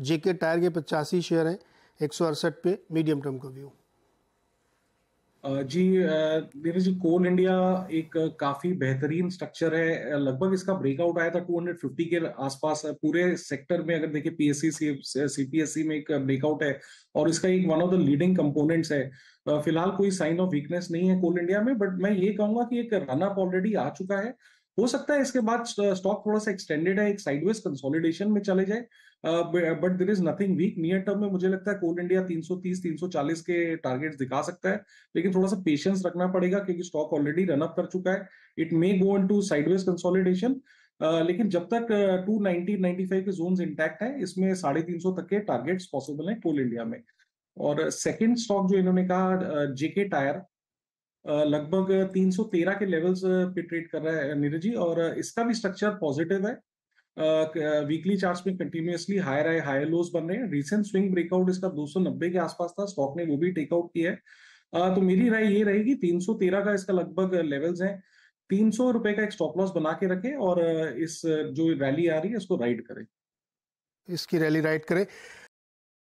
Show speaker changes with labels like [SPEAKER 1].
[SPEAKER 1] जेके tyre के पचासी share हैं एक पे मीडियम टर्म का व्यू जी जी कोल इंडिया एक काफी बेहतरीन स्ट्रक्चर है लगभग इसका ब्रेकआउट आया था 250 के आसपास पूरे सेक्टर में अगर देखिए पीएससी सीपीएससी में एक ब्रेकआउट है और इसका एक one of the leading components है फिलहाल कोई साइन ऑफ वीकनेस नहीं है कोल इंडिया में बट मैं ये कहूंगा कि एक रनअप ऑलरेडी आ चुका है हो सकता है इसके बाद स्टॉक थोड़ा सा एक्सटेंडेड है एक साइडवेज कंसोलिडेशन में चले जाए but there is nothing weak near term में मुझे लगता है कोल इंडिया 330 340 के टारगेट्स दिखा सकता है लेकिन थोड़ा सा पेशेंस रखना पड़ेगा क्योंकि स्टॉक ऑलरेडी रनअप कर चुका है it may go into sideways consolidation लेकिन जब तक टू नाइनटी नाइनटी फाइव के जोन इंटैक्ट है इसमें साढ़े तीन सौ तक के टारगेट्स पॉसिबल है कोल इंडिया में और सेकेंड स्टॉक जो इन्होंने कहा जेके टायर लगभग 313 के लेवल्स पे ट्रेड कर रहा है नीरज जी और इसका भी स्ट्रक्चर पॉजिटिव है वीकली चार्ट्स में continuously higher high higher lows बन रहे हैं रिसेंट स्विंग ब्रेकआउट इसका 290 के आसपास था स्टॉक ने वो भी टेकआउट किया है तो मेरी राय ये रहेगी 313 का इसका लगभग लेवल्स है तीन रुपए का एक स्टॉप लॉस बना के रखें और इस जो रैली आ रही है इसको राइड करें इसकी रैली राइड करें